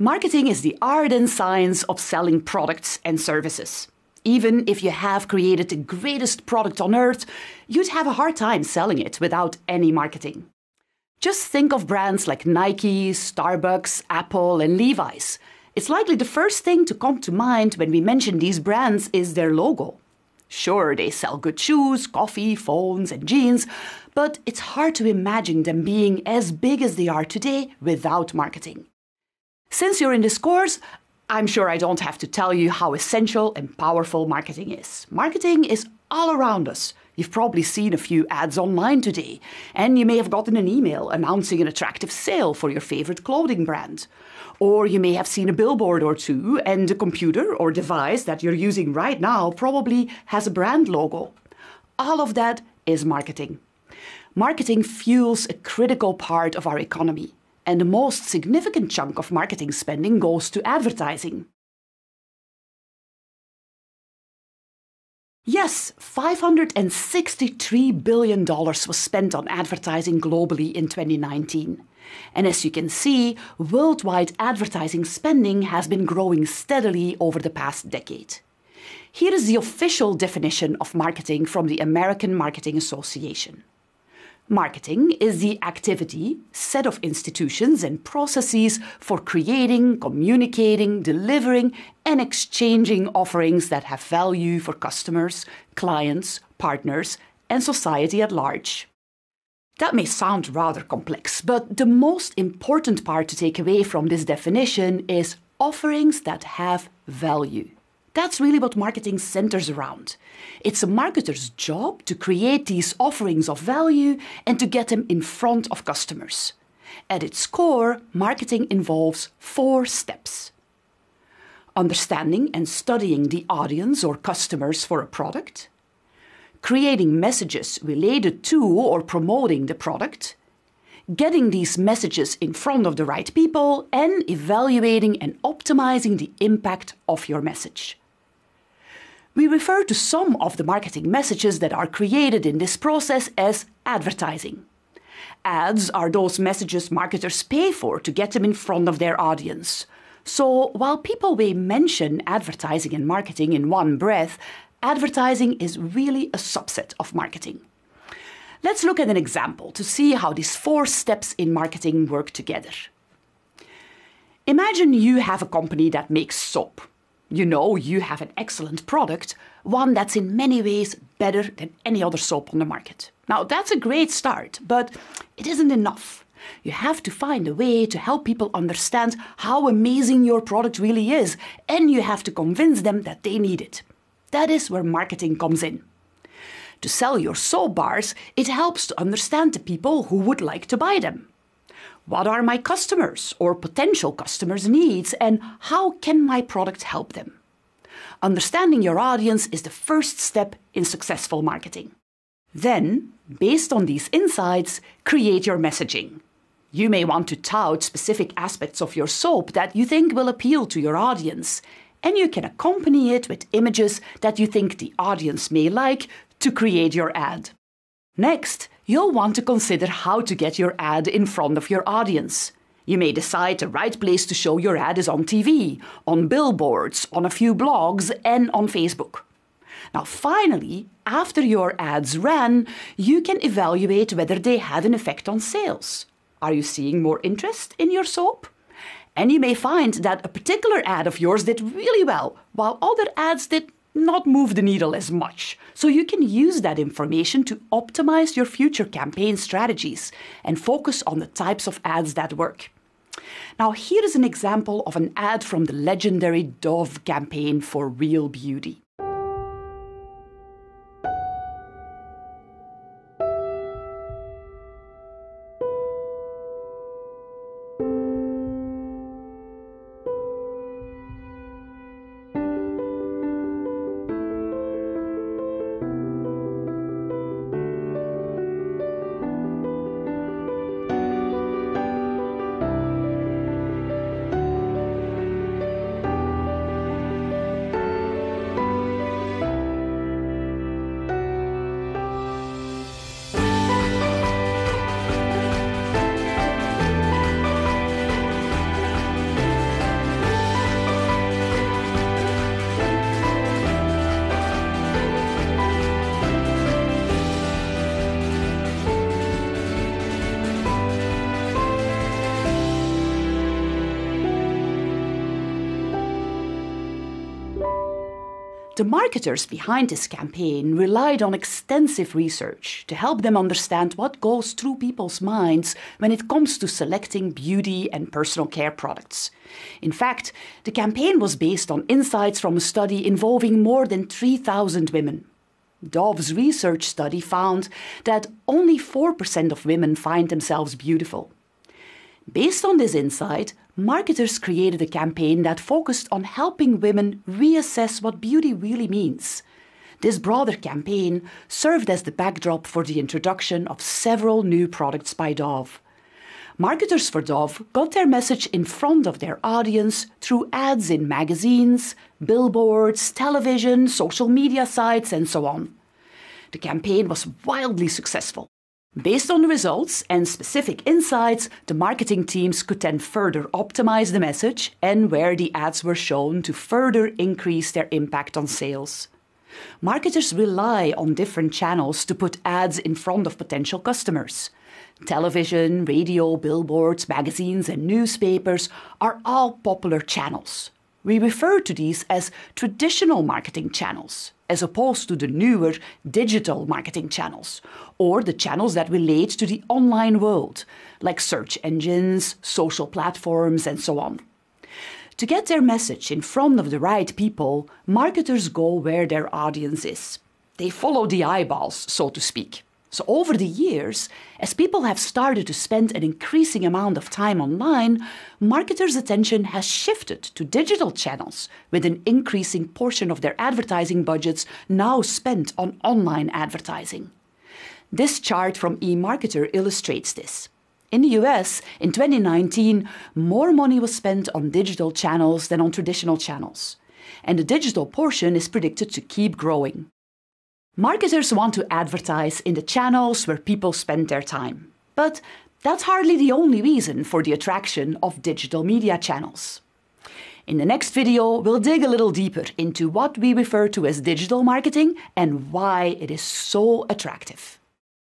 Marketing is the art and science of selling products and services. Even if you have created the greatest product on earth, you'd have a hard time selling it without any marketing. Just think of brands like Nike, Starbucks, Apple, and Levi's. It's likely the first thing to come to mind when we mention these brands is their logo. Sure, they sell good shoes, coffee, phones, and jeans, but it's hard to imagine them being as big as they are today without marketing. Since you're in this course, I'm sure I don't have to tell you how essential and powerful marketing is. Marketing is all around us. You've probably seen a few ads online today, and you may have gotten an email announcing an attractive sale for your favorite clothing brand. Or you may have seen a billboard or two, and the computer or device that you're using right now probably has a brand logo. All of that is marketing. Marketing fuels a critical part of our economy and the most significant chunk of marketing spending goes to advertising. Yes, $563 billion was spent on advertising globally in 2019. And as you can see, worldwide advertising spending has been growing steadily over the past decade. Here is the official definition of marketing from the American Marketing Association. Marketing is the activity, set of institutions and processes for creating, communicating, delivering, and exchanging offerings that have value for customers, clients, partners, and society at large. That may sound rather complex, but the most important part to take away from this definition is offerings that have value. That's really what marketing centers around. It's a marketer's job to create these offerings of value and to get them in front of customers. At its core, marketing involves four steps understanding and studying the audience or customers for a product, creating messages related to or promoting the product, getting these messages in front of the right people, and evaluating and optimizing the impact of your message. We refer to some of the marketing messages that are created in this process as advertising. Ads are those messages marketers pay for to get them in front of their audience. So while people may mention advertising and marketing in one breath, advertising is really a subset of marketing. Let's look at an example to see how these four steps in marketing work together. Imagine you have a company that makes soap. You know you have an excellent product, one that's in many ways better than any other soap on the market. Now, that's a great start, but it isn't enough. You have to find a way to help people understand how amazing your product really is, and you have to convince them that they need it. That is where marketing comes in. To sell your soap bars, it helps to understand the people who would like to buy them what are my customers or potential customers' needs, and how can my product help them? Understanding your audience is the first step in successful marketing. Then, based on these insights, create your messaging. You may want to tout specific aspects of your soap that you think will appeal to your audience, and you can accompany it with images that you think the audience may like to create your ad. Next, you'll want to consider how to get your ad in front of your audience. You may decide the right place to show your ad is on TV, on billboards, on a few blogs, and on Facebook. Now, finally, after your ads ran, you can evaluate whether they had an effect on sales. Are you seeing more interest in your soap? And you may find that a particular ad of yours did really well, while other ads did not move the needle as much. So you can use that information to optimize your future campaign strategies and focus on the types of ads that work. Now, here is an example of an ad from the legendary Dove campaign for Real Beauty. The marketers behind this campaign relied on extensive research to help them understand what goes through people's minds when it comes to selecting beauty and personal care products. In fact, the campaign was based on insights from a study involving more than 3,000 women. Dove's research study found that only 4% of women find themselves beautiful. Based on this insight, marketers created a campaign that focused on helping women reassess what beauty really means. This broader campaign served as the backdrop for the introduction of several new products by Dove. Marketers for Dove got their message in front of their audience through ads in magazines, billboards, television, social media sites, and so on. The campaign was wildly successful. Based on the results and specific insights, the marketing teams could then further optimize the message and where the ads were shown to further increase their impact on sales. Marketers rely on different channels to put ads in front of potential customers. Television, radio, billboards, magazines, and newspapers are all popular channels. We refer to these as traditional marketing channels, as opposed to the newer digital marketing channels, or the channels that relate to the online world, like search engines, social platforms, and so on. To get their message in front of the right people, marketers go where their audience is. They follow the eyeballs, so to speak. So, over the years, as people have started to spend an increasing amount of time online, marketers' attention has shifted to digital channels, with an increasing portion of their advertising budgets now spent on online advertising. This chart from eMarketer illustrates this. In the US, in 2019, more money was spent on digital channels than on traditional channels. And the digital portion is predicted to keep growing. Marketers want to advertise in the channels where people spend their time. But that's hardly the only reason for the attraction of digital media channels. In the next video, we'll dig a little deeper into what we refer to as digital marketing and why it is so attractive.